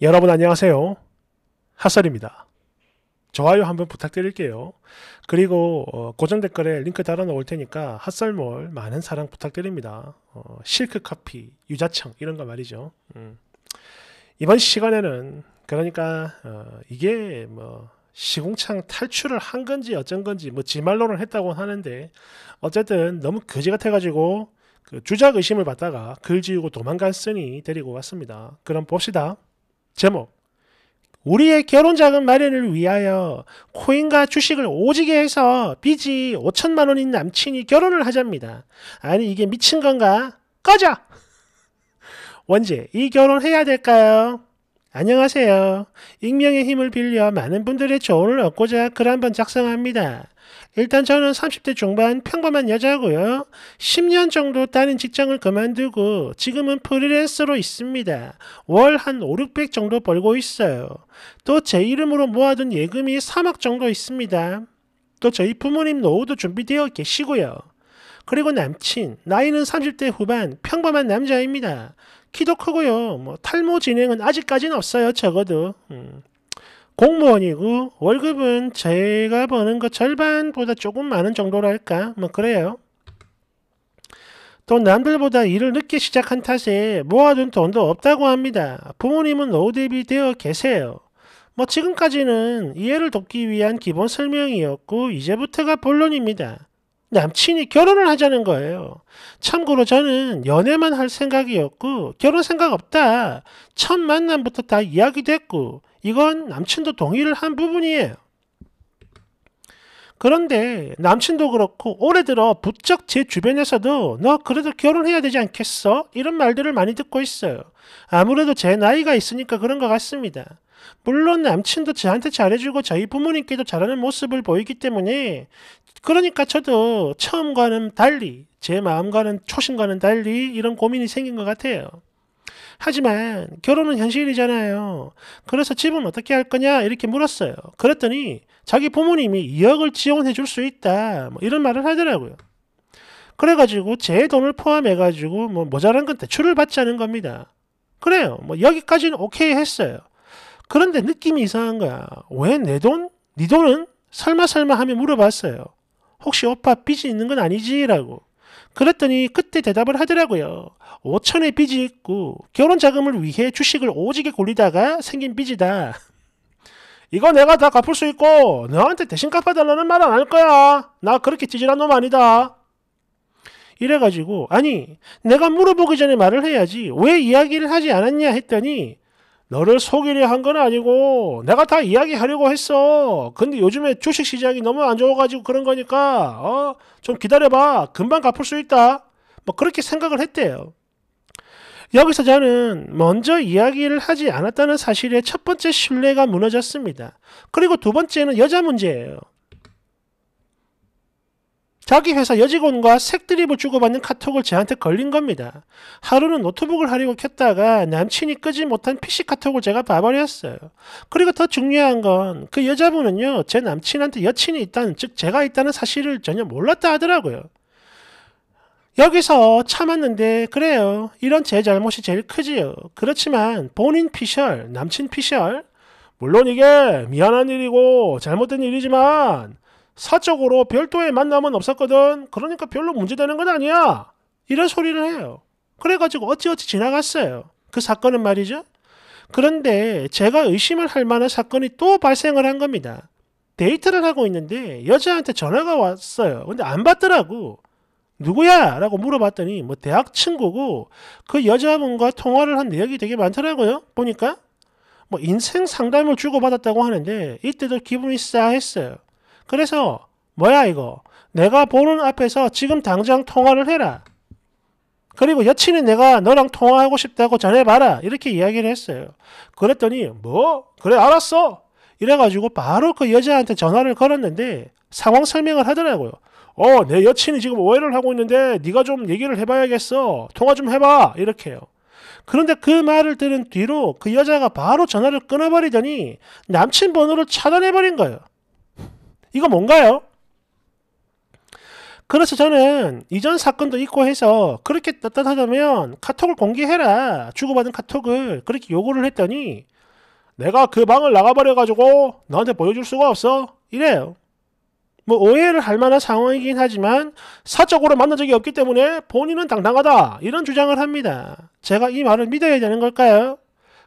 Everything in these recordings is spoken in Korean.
여러분 안녕하세요. 핫설입니다. 좋아요 한번 부탁드릴게요. 그리고 어, 고정 댓글에 링크 달아 놓을 테니까 핫설몰 많은 사랑 부탁드립니다. 어, 실크 커피, 유자청 이런 거 말이죠. 음. 이번 시간에는 그러니까 어, 이게 뭐 시공창 탈출을 한 건지 어쩐 건지 뭐 지말로는 했다고 하는데 어쨌든 너무 거지 같아가지고 그 주작 의심을 받다가 글 지우고 도망갔으니 데리고 왔습니다. 그럼 봅시다. 제목 우리의 결혼 자금 마련을 위하여 코인과 주식을 오지게 해서 빚이 5천만 원인 남친이 결혼을 하자입니다. 아니 이게 미친 건가? 꺼져! 원제, 이 결혼해야 될까요? 안녕하세요. 익명의 힘을 빌려 많은 분들의 조언을 얻고자 글 한번 작성합니다. 일단 저는 30대 중반 평범한 여자고요. 10년 정도 다른 직장을 그만두고 지금은 프리랜서로 있습니다. 월 한 5, 600 정도 벌고 있어요. 또 제 이름으로 모아둔 예금이 3억 정도 있습니다. 또 저희 부모님 노후도 준비되어 계시고요. 그리고 남친, 나이는 30대 후반, 평범한 남자입니다. 키도 크고요. 뭐 탈모 진행은 아직까지는 없어요, 적어도. 음. 공무원이고 그 월급은 제가 버는 것 절반보다 조금 많은 정도랄까 뭐 그래요. 또 남들보다 일을 늦게 시작한 탓에 모아둔 돈도 없다고 합니다. 부모님은 노후 대비되어 계세요. 뭐 지금까지는 이해를 돕기 위한 기본 설명이었고 이제부터가 본론입니다. 남친이 결혼을 하자는 거예요. 참고로 저는 연애만 할 생각이었고 결혼 생각 없다. 첫 만남부터 다 이야기됐고 이건 남친도 동의를 한 부분이에요. 그런데 남친도 그렇고 올해 들어 부쩍 제 주변에서도 너 그래도 결혼해야 되지 않겠어? 이런 말들을 많이 듣고 있어요. 아무래도 제 나이가 있으니까 그런 것 같습니다. 물론 남친도 저한테 잘해주고 저희 부모님께도 잘하는 모습을 보이기 때문에 그러니까 저도 처음과는 달리 제 마음과는 초심과는 달리 이런 고민이 생긴 것 같아요. 하지만 결혼은 현실이잖아요. 그래서 집은 어떻게 할 거냐 이렇게 물었어요. 그랬더니 자기 부모님이 2억을 지원해 줄 수 있다 뭐 이런 말을 하더라고요. 그래가지고 제 돈을 포함해가지고 뭐 모자란 건 대출을 받자는 겁니다. 그래요. 뭐 여기까지는 오케이 했어요. 그런데 느낌이 이상한 거야. 왜 내 돈? 네 돈은? 설마 설마 하며 물어봤어요. 혹시 오빠 빚이 있는 건 아니지? 라고. 그랬더니 그때 대답을 하더라고요. 5천의 빚이 있고 결혼 자금을 위해 주식을 오지게 굴리다가 생긴 빚이다. 이거 내가 다 갚을 수 있고 너한테 대신 갚아달라는 말은안할 거야. 나 그렇게 찌질한 놈 아니다. 이래가지고 아니 내가 물어보기 전에 말을 해야지 왜 이야기를 하지 않았냐 했더니 너를 속이려 한 건 아니고 내가 다 이야기하려고 했어. 근데 요즘에 주식 시장이 너무 안 좋아가지고 그런 거니까 어좀 기다려봐. 금방 갚을 수 있다. 뭐 그렇게 생각을 했대요. 여기서 저는 먼저 이야기를 하지 않았다는 사실에 첫 번째 신뢰가 무너졌습니다. 그리고 두 번째는 여자 문제예요. 자기 회사 여직원과 색드립을 주고받는 카톡을 제한테 걸린 겁니다. 하루는 노트북을 하려고 켰다가 남친이 끄지 못한 PC 카톡을 제가 봐버렸어요. 그리고 더 중요한 건 그 여자분은요, 제 남친한테 여친이 있다는, 즉 제가 있다는 사실을 전혀 몰랐다 하더라고요. 여기서 참았는데 그래요. 이런 제 잘못이 제일 크지요. 그렇지만 본인 피셜, 남친 피셜 물론 이게 미안한 일이고 잘못된 일이지만 사적으로 별도의 만남은 없었거든. 그러니까 별로 문제되는 건 아니야. 이런 소리를 해요. 그래가지고 어찌어찌 지나갔어요. 그 사건은 말이죠. 그런데 제가 의심을 할 만한 사건이 또 발생을 한 겁니다. 데이트를 하고 있는데 여자한테 전화가 왔어요. 근데 안 받더라고. 누구야? 라고 물어봤더니 뭐 대학 친구고 그 여자분과 통화를 한 내역이 되게 많더라고요. 보니까 뭐 인생 상담을 주고받았다고 하는데 이때도 기분이 싸했어요. 그래서 뭐야 이거 내가 보는 앞에서 지금 당장 통화를 해라. 그리고 여친이 내가 너랑 통화하고 싶다고 전해봐라. 이렇게 이야기를 했어요. 그랬더니 뭐? 그래 알았어. 이래가지고 바로 그 여자한테 전화를 걸었는데 상황 설명을 하더라고요. 어, 내 여친이 지금 오해를 하고 있는데 네가 좀 얘기를 해봐야겠어. 통화 좀 해봐. 이렇게요. 그런데 그 말을 들은 뒤로 그 여자가 바로 전화를 끊어버리더니 남친 번호를 차단해버린 거예요. 이거 뭔가요? 그래서 저는 이전 사건도 있고 해서 그렇게 떳떳하다면 카톡을 공개해라. 주고받은 카톡을 그렇게 요구를 했더니 내가 그 방을 나가버려가지고 너한테 보여줄 수가 없어. 이래요. 뭐 오해를 할 만한 상황이긴 하지만 사적으로 만난 적이 없기 때문에 본인은 당당하다. 이런 주장을 합니다. 제가 이 말을 믿어야 되는 걸까요?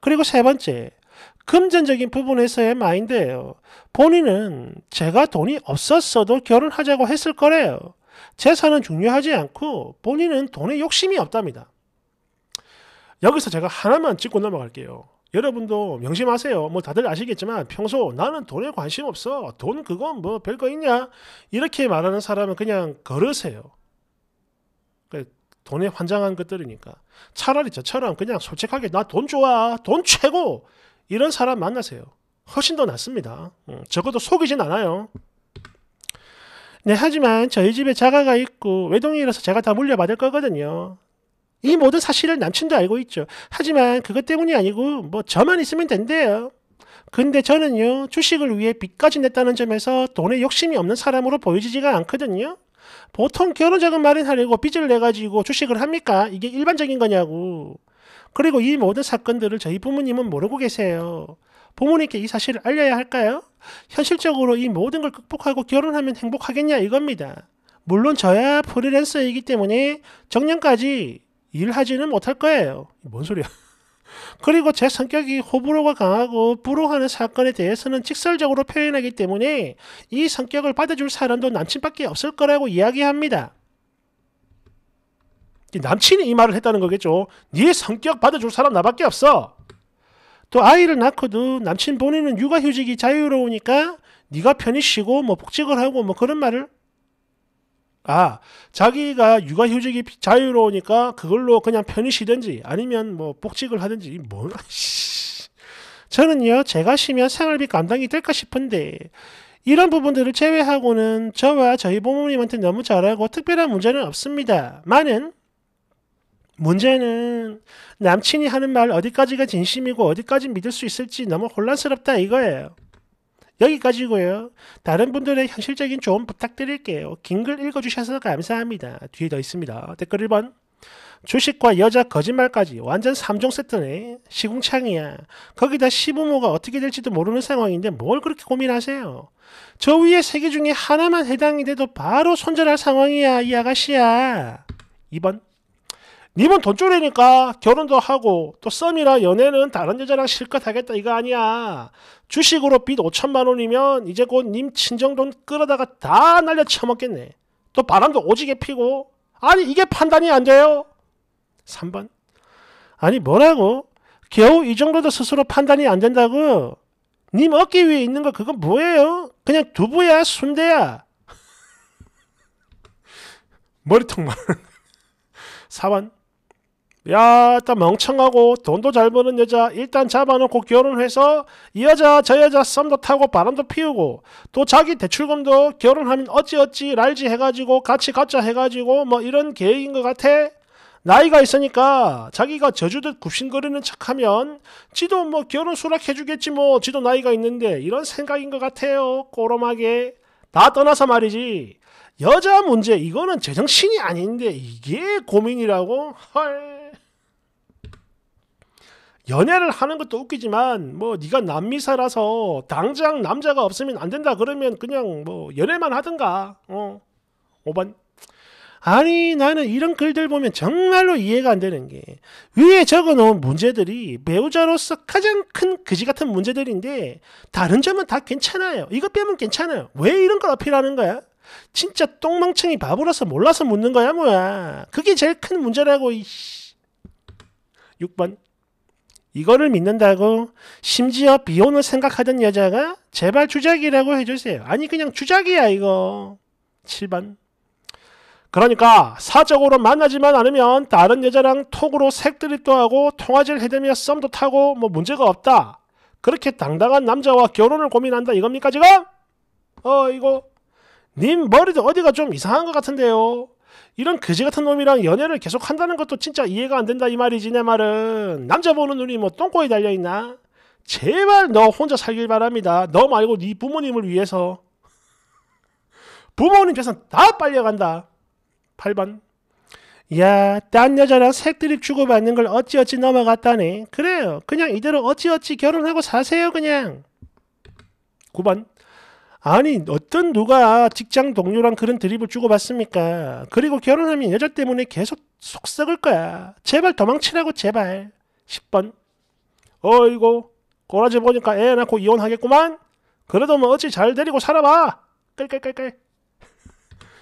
그리고 세 번째, 금전적인 부분에서의 마인드예요. 본인은 제가 돈이 없었어도 결혼하자고 했을 거래요. 재산은 중요하지 않고 본인은 돈에 욕심이 없답니다. 여기서 제가 하나만 찍고 넘어갈게요. 여러분도 명심하세요. 뭐 다들 아시겠지만 평소 나는 돈에 관심 없어. 돈 그건 뭐 별거 있냐? 이렇게 말하는 사람은 그냥 걸으세요 그 돈에 환장한 것들이니까. 차라리 저처럼 그냥 솔직하게 나 돈 좋아. 돈 최고. 이런 사람 만나세요. 훨씬 더 낫습니다. 음, 적어도 속이진 않아요. 네, 하지만 저희 집에 자가가 있고 외동이라서 제가 다 물려받을 거거든요. 이 모든 사실을 남친도 알고 있죠. 하지만 그것 때문이 아니고 뭐 저만 있으면 된대요. 근데 저는요, 주식을 위해 빚까지 냈다는 점에서 돈에 욕심이 없는 사람으로 보여지지가 않거든요. 보통 결혼 자금 마련하려고 빚을 내가지고 주식을 합니까? 이게 일반적인 거냐고. 그리고 이 모든 사건들을 저희 부모님은 모르고 계세요. 부모님께 이 사실을 알려야 할까요? 현실적으로 이 모든 걸 극복하고 결혼하면 행복하겠냐 이겁니다. 물론 저야 프리랜서이기 때문에 정년까지 일하지는 못할 거예요. 뭔 소리야? 그리고 제 성격이 호불호가 강하고 불호하는 사건에 대해서는 직설적으로 표현하기 때문에 이 성격을 받아줄 사람도 남친밖에 없을 거라고 이야기합니다. 남친이 이 말을 했다는 거겠죠. 네 성격 받아줄 사람 나밖에 없어. 또 아이를 낳고도 남친 본인은 육아휴직이 자유로우니까 네가 편히 쉬고 뭐 복직을 하고 뭐 그런 말을 아 자기가 육아휴직이 자유로우니까 그걸로 그냥 편히 쉬든지 아니면 뭐 복직을 하든지 뭘 저는요 제가 쉬면 생활비 감당이 될까 싶은데 이런 부분들을 제외하고는 저와 저희 부모님한테 너무 잘하고 특별한 문제는 없습니다. 많은 문제는 남친이 하는 말 어디까지가 진심이고 어디까지 믿을 수 있을지 너무 혼란스럽다 이거예요. 여기까지고요. 다른 분들의 현실적인 조언 부탁드릴게요. 긴 글 읽어주셔서 감사합니다. 뒤에 더 있습니다. 댓글 1번. 주식과 여자 거짓말까지 완전 3종 세트네. 시궁창이야. 거기다 시부모가 어떻게 될지도 모르는 상황인데 뭘 그렇게 고민하세요. 저 위에 세개 중에 하나만 해당이 돼도 바로 손절할 상황이야, 이 아가씨야. 2번. 님은 돈줄이니까 결혼도 하고 또 썸이라 연애는 다른 여자랑 실컷 하겠다 이거 아니야. 주식으로 빚 5천만 원이면 이제 곧 님 친정돈 끌어다가 다 날려 쳐먹겠네. 또 바람도 오지게 피고 아니 이게 판단이 안 돼요. 3번 아니 뭐라고? 겨우 이 정도도 스스로 판단이 안 된다고? 님 어깨 위에 있는 거그거 뭐예요? 그냥 두부야 순대야. 머리통만 4번 야, 딱 멍청하고 돈도 잘 버는 여자 일단 잡아놓고 결혼해서 이 여자 저 여자 썸도 타고 바람도 피우고 또 자기 대출금도 결혼하면 어찌어찌 랄지 해가지고 같이 가짜 해가지고 뭐 이런 계획인 것 같아. 나이가 있으니까 자기가 저주듯 굽신거리는 척하면 지도 뭐 결혼 수락해주겠지 뭐 지도 나이가 있는데 이런 생각인 것 같아요. 꼬롬하게. 다 떠나서 말이지. 여자 문제 이거는 제정신이 아닌데 이게 고민이라고? 헐. 연애를 하는 것도 웃기지만 뭐 네가 남미사라서 당장 남자가 없으면 안 된다 그러면 그냥 뭐 연애만 하든가 어 5번 아니 나는 이런 글들 보면 정말로 이해가 안 되는 게 위에 적어놓은 문제들이 배우자로서 가장 큰 그지 같은 문제들인데 다른 점은 다 괜찮아요 이거 빼면 괜찮아요 왜 이런 걸 어필하는 거야 진짜 똥망청이 바보라서 몰라서 묻는 거야 뭐야 그게 제일 큰 문제라고 이씨 6번 이거를 믿는다고 심지어 비혼을 생각하던 여자가 제발 주작이라고 해주세요. 아니 그냥 주작이야 이거. 7번. 그러니까 사적으로 만나지만 않으면 다른 여자랑 톡으로 색드립도 하고 통화질 해대며 썸도 타고 뭐 문제가 없다. 그렇게 당당한 남자와 결혼을 고민한다 이겁니까 지금? 어 이거 님 머리도 어디가 좀 이상한 것 같은데요. 이런 그지 같은 놈이랑 연애를 계속 한다는 것도 진짜 이해가 안 된다 이 말이지 내 말은 남자 보는 눈이 뭐 똥꼬에 달려 있나 제발 너 혼자 살길 바랍니다 너 말고 네 부모님을 위해서 부모님 께서다 빨려간다 8번 야, 딴 여자랑 색드립 주고받는 걸 어찌어찌 넘어갔다네. 그래요. 그냥 이대로 어찌어찌 결혼하고 사세요, 그냥. 9번. 아니 어떤 누가 직장 동료랑 그런 드립을 주고받습니까? 그리고 결혼하면 여자 때문에 계속 속 썩을 거야. 제발 도망치라고 제발. 10번. 어이고 꼬라지 보니까 애 낳고 이혼하겠구만. 그래도 뭐 어찌 잘 데리고 살아봐. 끌끌끌끌.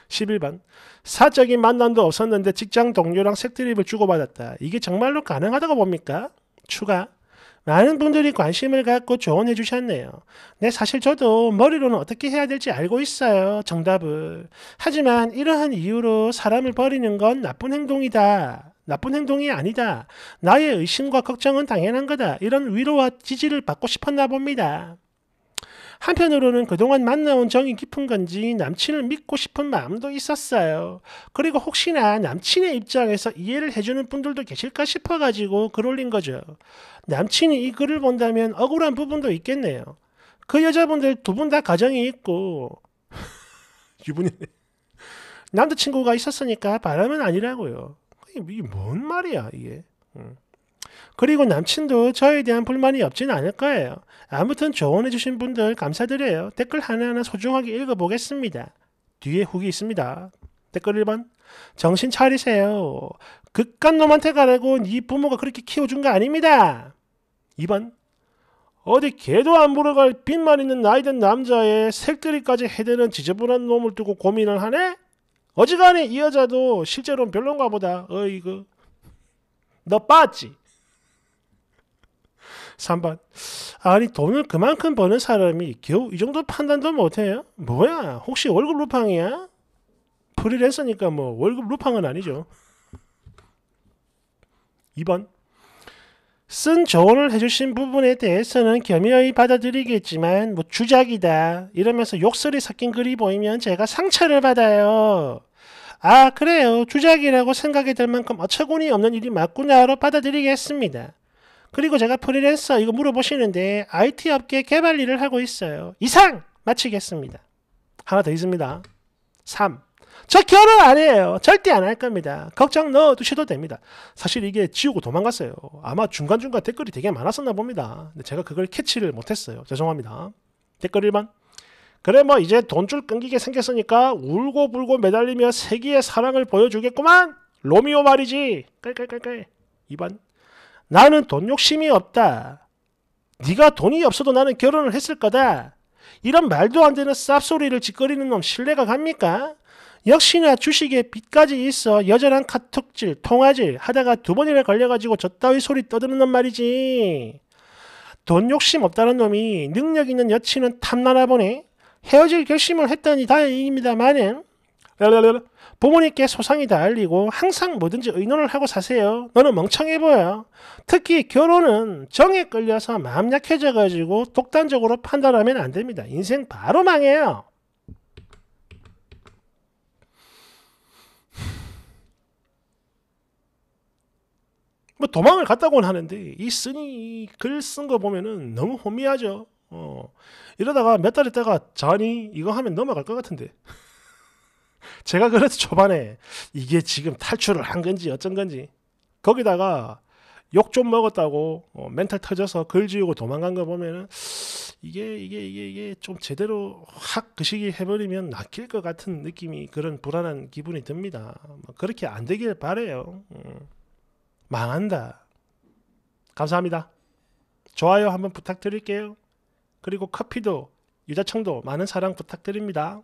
11번. 사적인 만남도 없었는데 직장 동료랑 색드립을 주고받았다. 이게 정말로 가능하다고 봅니까? 추가. 많은 분들이 관심을 갖고 조언해 주셨네요. 네, 사실 저도 머리로는 어떻게 해야 될지 알고 있어요. 정답을. 하지만 이러한 이유로 사람을 버리는 건 나쁜 행동이다. 나쁜 행동이 아니다. 나의 의심과 걱정은 당연한 거다. 이런 위로와 지지를 받고 싶었나 봅니다. 한편으로는 그동안 만나온 정이 깊은 건지 남친을 믿고 싶은 마음도 있었어요. 그리고 혹시나 남친의 입장에서 이해를 해주는 분들도 계실까 싶어가지고 글 올린 거죠. 남친이 이 글을 본다면 억울한 부분도 있겠네요. 그 여자분들 두 분 다 가정이 있고 유부녀네. 남자친구가 있었으니까 바람은 아니라고요. 이게 뭔 말이야 이게. 응. 그리고 남친도 저에 대한 불만이 없진 않을 거예요. 아무튼 조언해주신 분들 감사드려요. 댓글 하나하나 소중하게 읽어보겠습니다. 뒤에 후기 있습니다. 댓글 1번. 정신 차리세요. 극간 놈한테 가라고 네 부모가 그렇게 키워준 거 아닙니다. 2번. 어디 개도 안 부러갈 빚만 있는 나이든 남자의 색들이까지 해대는 지저분한 놈을 두고 고민을 하네? 어지간히 이 여자도 실제로는 별론가 보다. 어이구너 빠지? 3번. 아니, 돈을 그만큼 버는 사람이 겨우 이 정도 판단도 못해요? 뭐야? 혹시 월급 루팡이야? 프리랜으니까뭐 월급 루팡은 아니죠. 2번. 쓴 조언을 해주신 부분에 대해서는 겸허히 받아들이겠지만 뭐 주작이다 이러면서 욕설이 섞인 글이 보이면 제가 상처를 받아요. 아 그래요 주작이라고 생각이 들 만큼 어처구니 없는 일이 맞구나로 받아들이겠습니다. 그리고 제가 프리랜서 이거 물어보시는데 IT 업계 개발 일을 하고 있어요. 이상 마치겠습니다. 하나 더 있습니다. 3. 저 결혼 안 해요. 절대 안 할 겁니다. 걱정 넣어두셔도 됩니다. 사실 이게 지우고 도망갔어요. 아마 중간중간 댓글이 되게 많았었나 봅니다. 근데 제가 그걸 캐치를 못했어요. 죄송합니다. 댓글 1번. 그래 뭐 이제 돈줄 끊기게 생겼으니까 울고 불고 매달리며 세계의 사랑을 보여주겠구만. 로미오 말이지. 깔깔깔깔. 2번. 나는 돈 욕심이 없다. 네가 돈이 없어도 나는 결혼을 했을 거다. 이런 말도 안 되는 쌉소리를 짓거리는 놈 신뢰가 갑니까? 역시나 주식에 빚까지 있어 여전한 카톡질, 통화질 하다가 두 번이나 걸려가지고 저따위 소리 떠드는 놈 말이지. 돈 욕심 없다는 놈이 능력 있는 여친은 탐나나 보네. 헤어질 결심을 했더니 다행입니다만은 부모님께 소상히 다 알리고 항상 뭐든지 의논을 하고 사세요. 너는 멍청해 보여. 특히 결혼은 정에 끌려서 마음 약해져가지고 독단적으로 판단하면 안 됩니다. 인생 바로 망해요. 뭐 도망을 갔다고는 하는데 이 쓰니 글 쓴 거 보면은 너무 혼미하죠. 어. 이러다가 몇 달 있다가 자니 이거 하면 넘어갈 것 같은데. 제가 그래서 초반에 이게 지금 탈출을 한 건지 어쩐 건지 거기다가 욕 좀 먹었다고 어, 멘탈 터져서 글 지우고 도망간 거 보면은 이게 이게 이게 이게 좀 제대로 확 그 시기 해버리면 낚일 것 같은 느낌이 그런 불안한 기분이 듭니다. 뭐 그렇게 안 되길 바래요. 음. 망한다. 감사합니다. 좋아요 한번 부탁드릴게요. 그리고 커피도 유자청도 많은 사랑 부탁드립니다.